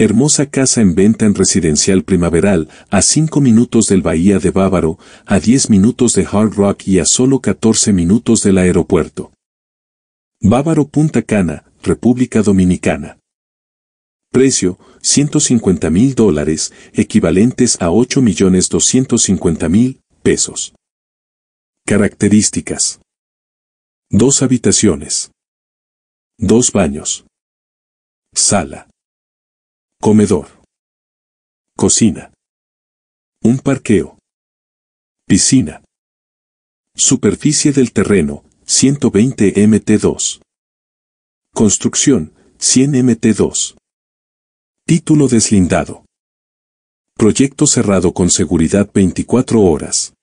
Hermosa casa en venta en residencial primaveral, a 5 minutos del Bahía de Bávaro, a 10 minutos de Hard Rock y a solo 14 minutos del aeropuerto. Bávaro Punta Cana, República Dominicana. Precio, 150 mil dólares, equivalentes a 8 millones 250 mil pesos. Características. Dos habitaciones. Dos baños. Sala. Comedor. Cocina. Un parqueo. Piscina. Superficie del terreno, 120 MT2. Construcción, 100 MT2. Título deslindado. Proyecto cerrado con seguridad 24 horas.